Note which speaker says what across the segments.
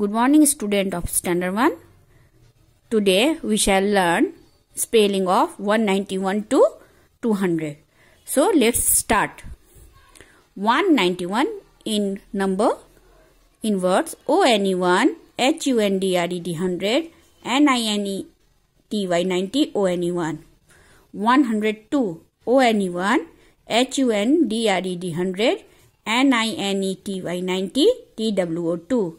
Speaker 1: Good morning student of standard 1. Today we shall learn spelling of 191 to 200. So let's start. 191 in number in words O-N-E-1, H-U-N-D-R-E-D 100, N-I-N-E-T-Y 90, O-N-E-1. 102 O-N-E-1, H-U-N-D-R-E-D 100, N-I-N-E-T-Y 90, T-W-O 2.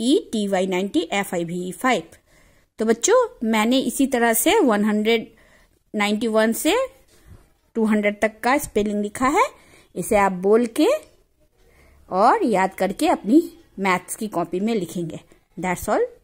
Speaker 1: E T Y ninety F I V five तो बच्चों मैंने इसी तरह से 191 से 200 तक का spelling लिखा है इसे आप बोल के और याद करके अपनी मैथ्स की कॉपी में लिखेंगे दैट्स ऑल